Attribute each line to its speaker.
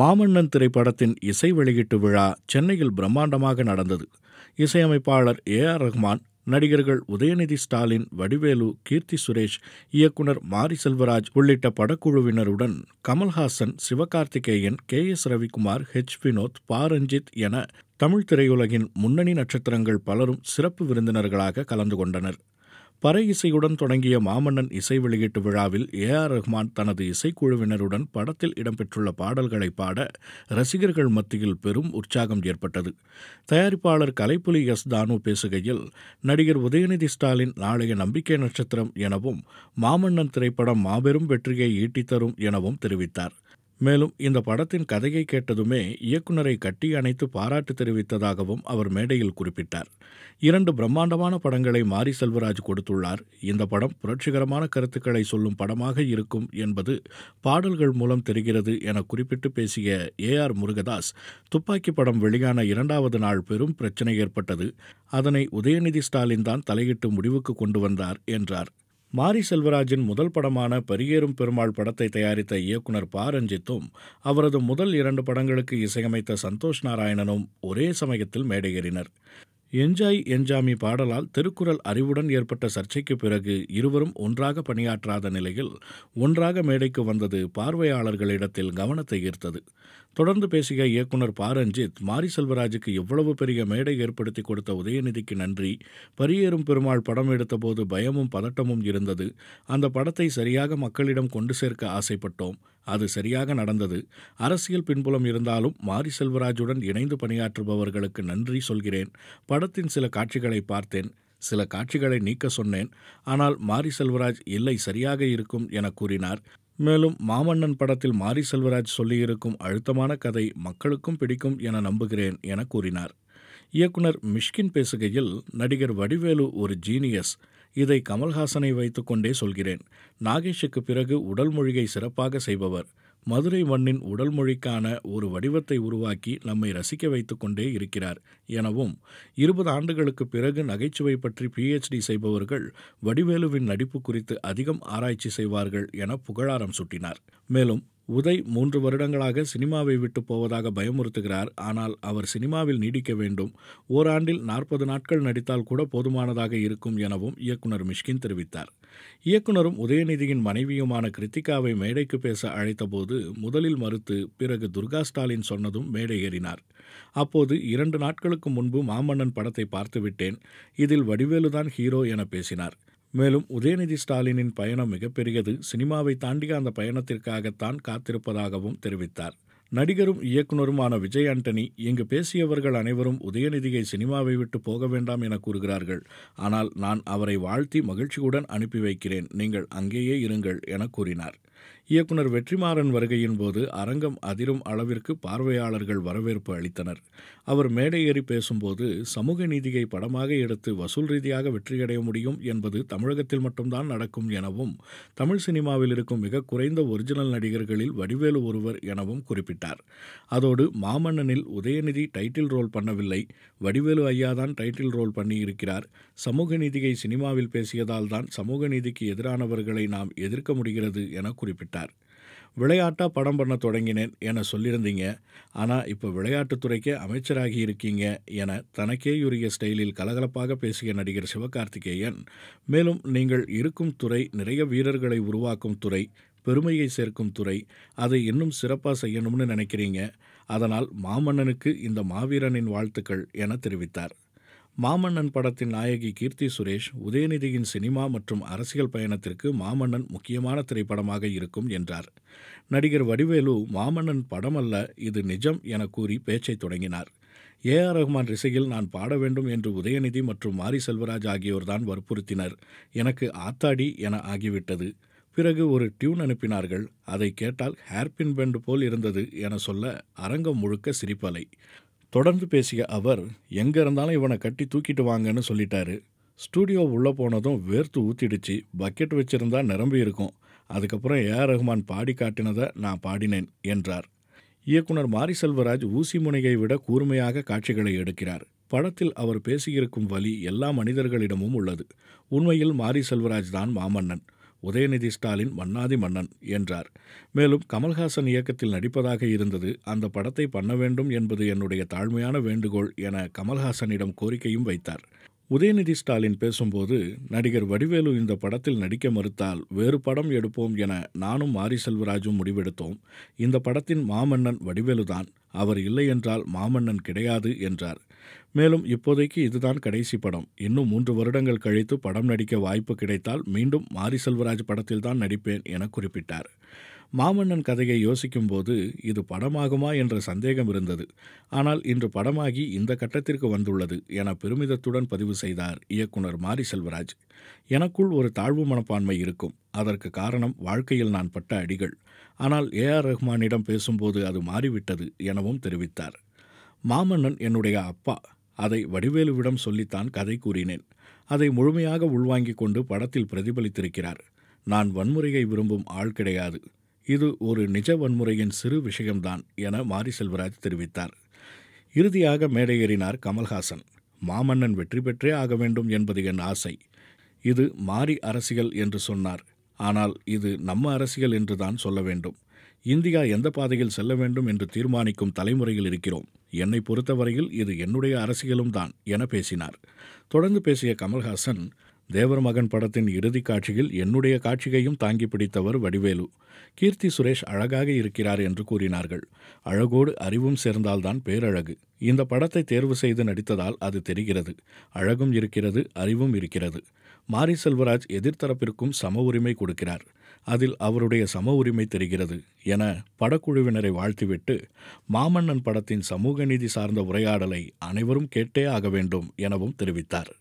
Speaker 1: மாமன்னன் திரைப்படத்தின் இசை வெளியீட்டு விழா சென்னையில் பிரம்மாண்டமாக நடந்தது இசையமைப்பாளர் ஏ ஆர் ரஹ்மான் நடிகர்கள் உதயநிதி ஸ்டாலின் வடிவேலு கீர்த்தி சுரேஷ் இயக்குனர் மாரி செல்வராஜ் உள்ளிட்ட படக்குழுவினருடன் கமல்ஹாசன் சிவகார்த்திகேயன் கே எஸ் ரவிக்குமார் ஹெச் வினோத் பாரஞ்சித் என தமிழ் திரையுலகின் முன்னணி நட்சத்திரங்கள் பலரும் சிறப்பு விருந்தினர்களாக கலந்து கொண்டனர் பறை இசையுடன் தொடங்கிய மாமன்னன் இசை வெளியீட்டு விழாவில் ஏ ஆர் ரஹ்மான் தனது இசைக்குழுவினருடன் படத்தில் இடம்பெற்றுள்ள பாடல்களை பாட ரசிகர்கள் மத்தியில் பெரும் உற்சாகம் ஏற்பட்டது தயாரிப்பாளர் கலைப்புலி எஸ் தானு பேசுகையில் நடிகர் உதயநிதி ஸ்டாலின் நாளைய நம்பிக்கை நட்சத்திரம் எனவும் மாமன்னன் திரைப்படம் மாபெரும் வெற்றியை ஈட்டித்தரும் எனவும் தெரிவித்தார் மேலும் இந்த படத்தின் கதையை கேட்டதுமே இயக்குநரை கட்டி அணைத்து பாராட்டு தெரிவித்ததாகவும் அவர் மேடையில் குறிப்பிட்டார் இரண்டு பிரம்மாண்டமான படங்களை மாரி செல்வராஜ் கொடுத்துள்ளார் இந்த படம் புரட்சிகரமான கருத்துக்களை சொல்லும் படமாக இருக்கும் என்பது பாடல்கள் மூலம் தெரிகிறது என குறிப்பிட்டு பேசிய ஏ ஆர் முருகதாஸ் துப்பாக்கி படம் வெளியான இரண்டாவது நாள் பெரும் பிரச்சனை ஏற்பட்டது அதனை உதயநிதி ஸ்டாலின் தான் தலையிட்டு முடிவுக்கு கொண்டு வந்தார் என்றார் மாரி செல்வராஜின் முதல் படமான பெரியேறும் பெருமாள் படத்தை தயாரித்த இயக்குனர் ப ரஞ்சித்தும் அவரது முதல் இரண்டு படங்களுக்கு இசையமைத்த சந்தோஷ் நாராயணனும் ஒரே சமயத்தில் மேடையேறினர் என்ஜாய் என்ஜாமி பாடலால் திருக்குறள் அறிவுடன் ஏற்பட்ட சர்ச்சைக்கு பிறகு இருவரும் ஒன்றாக பணியாற்றாத நிலையில் ஒன்றாக மேடைக்கு வந்தது பார்வையாளர்களிடத்தில் கவனத்தை ஈர்த்தது தொடர்ந்து பேசிய இயக்குனர் பாரஞ்சித் மாரி செல்வராஜுக்கு எவ்வளவு பெரிய மேடை ஏற்படுத்தி கொடுத்த உதயநிதிக்கு நன்றி பரியேறும் பெருமாள் படம் எடுத்தபோது பயமும் பதட்டமும் இருந்தது அந்த படத்தை சரியாக மக்களிடம் கொண்டு சேர்க்க ஆசைப்பட்டோம் அது சரியாக நடந்தது அரசியல் பின்புலம் இருந்தாலும் மாரி செல்வராஜுடன் இணைந்து பணியாற்றுபவர்களுக்கு நன்றி சொல்கிறேன் படத்தின் சில காட்சிகளை பார்த்தேன் சில காட்சிகளை நீக்க சொன்னேன் ஆனால் மாரி செல்வராஜ் இல்லை சரியாக இருக்கும் என கூறினார் மேலும் மாமன்னன் படத்தில் மாரி செல்வராஜ் சொல்லியிருக்கும் அழுத்தமான கதை மக்களுக்கும் பிடிக்கும் என நம்புகிறேன் என கூறினார் இயக்குனர் மிஷ்கின் பேசுகையில் நடிகர் வடிவேலு ஒரு ஜீனியஸ் இதை கமல்ஹாசனை வைத்துக்கொண்டே சொல்கிறேன் நாகேஷுக்கு பிறகு உடல் மொழியை சிறப்பாக செய்பவர் மதுரை மண்ணின் உடல் மொழிக்கான ஒரு வடிவத்தை உருவாக்கி நம்மை ரசிக்க வைத்துக்கொண்டே இருக்கிறார் எனவும் இருபது ஆண்டுகளுக்கு பிறகு நகைச்சுவை பற்றி பிஹெச்டி செய்பவர்கள் வடிவேலுவின் நடிப்பு குறித்து அதிகம் ஆராய்ச்சி செய்வார்கள் என புகழாரம் சுட்டினார் மேலும் உதய் மூன்று வருடங்களாக சினிமாவை விட்டு போவதாக பயமுறுத்துகிறார் ஆனால் அவர் சினிமாவில் நீடிக்க வேண்டும் ஓராண்டில் நாற்பது நாட்கள் நடித்தால் கூட போதுமானதாக இருக்கும் எனவும் இயக்குனர் மிஷ்கின் தெரிவித்தார் இயக்குனரும் உதயநிதியின் மனைவியுமான கிருத்திகாவை மேடைக்கு பேச அழைத்தபோது முதலில் மறுத்து பிறகு துர்கா ஸ்டாலின் சொன்னதும் மேடை ஏறினார் அப்போது இரண்டு நாட்களுக்கு முன்பு மாமன்னன் படத்தை பார்த்துவிட்டேன் இதில் வடிவேலுதான் ஹீரோ என பேசினார் மேலும் உதயநிதி ஸ்டாலினின் பயணம் மிகப்பெரியது சினிமாவை தாண்டிய அந்த பயணத்திற்காகத்தான் காத்திருப்பதாகவும் தெரிவித்தார் நடிகரும் இயக்குனருமான விஜய் ஆண்டனி இங்கு பேசியவர்கள் அனைவரும் உதயநிதியை சினிமாவை விட்டு போக வேண்டாம் என கூறுகிறார்கள் ஆனால் நான் அவரை வாழ்த்தி மகிழ்ச்சியுடன் அனுப்பி வைக்கிறேன் நீங்கள் அங்கேயே இருங்கள் என கூறினார் இயக்குனர் வெற்றிமாறன் வருகையின் போது அரங்கம் அதிரும் அளவிற்கு பார்வையாளர்கள் வரவேற்பு அளித்தனர் அவர் மேடையேறி பேசும்போது சமூக நீதியை படமாக எடுத்து வசூல் ரீதியாக வெற்றியடைய முடியும் என்பது தமிழகத்தில் மட்டும்தான் நடக்கும் எனவும் தமிழ் சினிமாவில் இருக்கும் மிக குறைந்த ஒரிஜினல் நடிகர்களில் வடிவேலு ஒருவர் எனவும் குறிப்பிட்டார் அதோடு மாமன்னனில் உதயநிதி டைட்டில் ரோல் பண்ணவில்லை வடிவேலு ஐயாதான் டைட்டில் ரோல் பண்ணியிருக்கிறார் சமூக நீதியை சினிமாவில் பேசியதால் தான் சமூக நீதிக்கு எதிரானவர்களை நாம் எதிர்க்க முடிகிறது என குறிப்பிட்டார் கேட்டார் விளையாட்டாக படம் பண்ண தொடங்கினேன் என சொல்லியிருந்தீங்க ஆனால் இப்போ விளையாட்டுத்துறைக்கு அமைச்சராகி இருக்கீங்க என தனக்கேயுரிய ஸ்டைலில் கலகலப்பாக பேசிய நடிகர் சிவகார்த்திகேயன் மேலும் நீங்கள் இருக்கும் துறை நிறைய வீரர்களை உருவாக்கும் துறை பெருமையை சேர்க்கும் துறை அதை இன்னும் சிறப்பாக செய்யணும்னு நினைக்கிறீங்க அதனால் மாமன்னனுக்கு இந்த மாவீரனின் வாழ்த்துக்கள் என தெரிவித்தார் மாமன்னன் படத்தின் நாயகி கீர்த்தி சுரேஷ் உதயநிதியின் சினிமா மற்றும் அரசியல் பயணத்திற்கு மாமன்னன் முக்கியமான திரைப்படமாக இருக்கும் என்றார் நடிகர் வடிவேலு மாமன்னன் படமல்ல இது நிஜம் என கூறி பேச்சை தொடங்கினார் ஏ ஆர் ரஹ்மான் ரிசையில் நான் பாட வேண்டும் என்று உதயநிதி மற்றும் மாரி செல்வராஜ் ஆகியோர்தான் வற்புறுத்தினர் எனக்கு ஆத்தாடி என ஆகிவிட்டது பிறகு ஒரு டியூன் அனுப்பினார்கள் அதை கேட்டால் ஹேர்பின் பெண்டு போல் இருந்தது என சொல்ல அரங்கம் முழுக்க சிரிப்பலை தொடர்ந்து பேசிய அவர் எங்கே இருந்தாலும் இவனை கட்டி தூக்கிட்டு வாங்கன்னு சொல்லிட்டாரு ஸ்டூடியோ உள்ளே போனதும் வேர்த்து ஊத்திடுச்சு பக்கெட் வச்சிருந்தா நிரம்பி இருக்கும் அதுக்கப்புறம் ஏஆர் ரஹ்மான் பாடி காட்டினதை நான் பாடினேன் என்றார் இயக்குனர் மாரி செல்வராஜ் ஊசி முனையை விட கூர்மையாக காட்சிகளை எடுக்கிறார் படத்தில் அவர் பேசியிருக்கும் வழி எல்லா மனிதர்களிடமும் உள்ளது உண்மையில் மாரி செல்வராஜ் தான் மாமன்னன் உதயநிதி ஸ்டாலின் மன்னாதி மன்னன் என்றார் மேலும் கமல்ஹாசன் இயக்கத்தில் நடிப்பதாக இருந்தது அந்த படத்தை பண்ண வேண்டும் என்பது என்னுடைய தாழ்மையான வேண்டுகோள் என கமல்ஹாசனிடம் கோரிக்கையும் வைத்தார் உதயநிதி ஸ்டாலின் பேசும்போது நடிகர் வடிவேலு இந்த படத்தில் நடிக்க மறுத்தால் வேறு படம் எடுப்போம் என நானும் மாரி செல்வராஜும் முடிவெடுத்தோம் இந்த படத்தின் மாமன்னன் வடிவேலுதான் அவர் இல்லை என்றால் மாமன்னன் கிடையாது என்றார் மேலும் இப்போதைக்கு இதுதான் கடைசி படம் இன்னும் மூன்று வருடங்கள் கழித்து படம் நடிக்க வாய்ப்பு கிடைத்தால் மீண்டும் மாரி செல்வராஜ் படத்தில்தான் நடிப்பேன் என குறிப்பிட்டார் மாமன்னன் கதையை யோசிக்கும்போது இது படமாகுமா என்ற சந்தேகம் இருந்தது ஆனால் இன்று படமாகி இந்த கட்டத்திற்கு வந்துள்ளது என பெருமிதத்துடன் பதிவு செய்தார் இயக்குனர் மாரி செல்வராஜ் எனக்குள் ஒரு தாழ்வு மனப்பான்மை இருக்கும் அதற்கு காரணம் வாழ்க்கையில் நான் பட்ட அடிகள் ஆனால் ஏ ஆர் ரஹ்மானிடம் பேசும்போது அது மாறிவிட்டது எனவும் தெரிவித்தார் மாமன்னன் என்னுடைய அப்பா அதை வடிவேலுவிடம் சொல்லித்தான் கதை கூறினேன் அதை முழுமையாக உள்வாங்கிக் கொண்டு படத்தில் பிரதிபலித்திருக்கிறார் நான் வன்முறையை விரும்பும் ஆள் கிடையாது இது ஒரு நிஜ வன்முறையின் சிறு விஷயம்தான் என மாரி செல்வராஜ் தெரிவித்தார் இறுதியாக மேடையேறினார் கமல்ஹாசன் மாமன்னன் வெற்றி பெற்றே ஆக வேண்டும் என்பது என் ஆசை இது மாறி அரசியல் என்று சொன்னார் ஆனால் இது நம்ம அரசியல் என்றுதான் சொல்ல வேண்டும் இந்தியா எந்த பாதையில் செல்ல வேண்டும் என்று தீர்மானிக்கும் தலைமுறையில் இருக்கிறோம் என்னை பொறுத்தவரையில் இது என்னுடைய அரசியலும் தான் என பேசினார் தொடர்ந்து பேசிய கமல்ஹாசன் தேவர் மகன் படத்தின் இறுதி காட்சியில் என்னுடைய காட்சியையும் தாங்கி பிடித்தவர் வடிவேலு கீர்த்தி சுரேஷ் அழகாக இருக்கிறார் என்று கூறினார்கள் அழகோடு அறிவும் சேர்ந்தால்தான் பேரழகு இந்த படத்தை தேர்வு செய்து நடித்ததால் அது தெரிகிறது அழகும் இருக்கிறது அறிவும் இருக்கிறது மாரி செல்வராஜ் எதிர்த்தரப்பிற்கும் சம உரிமை கொடுக்கிறார் அதில் அவருடைய சம உரிமை தெரிகிறது என படக்குழுவினரை வாழ்த்திவிட்டு மாமன்னன் படத்தின் சமூக நீதி சார்ந்த உரையாடலை அனைவரும் கேட்டே ஆக வேண்டும் எனவும் தெரிவித்தார்